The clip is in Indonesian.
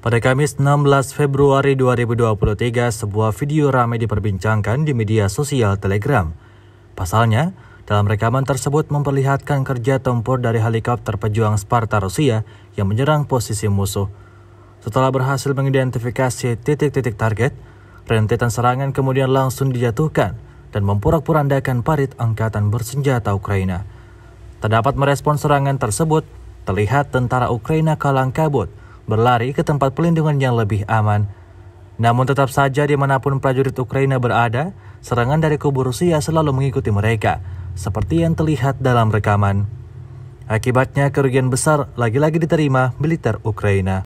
Pada Kamis 16 Februari 2023, sebuah video ramai diperbincangkan di media sosial Telegram. Pasalnya, dalam rekaman tersebut memperlihatkan kerja tempur dari helikopter pejuang Sparta Rusia yang menyerang posisi musuh. Setelah berhasil mengidentifikasi titik-titik target, rentetan serangan kemudian langsung dijatuhkan dan memporak-porandakan parit angkatan bersenjata Ukraina. Terdapat merespons merespon serangan tersebut, terlihat tentara Ukraina kalang kabut berlari ke tempat pelindungan yang lebih aman. Namun tetap saja dimanapun prajurit Ukraina berada, serangan dari kubu Rusia selalu mengikuti mereka, seperti yang terlihat dalam rekaman. Akibatnya kerugian besar lagi-lagi diterima militer Ukraina.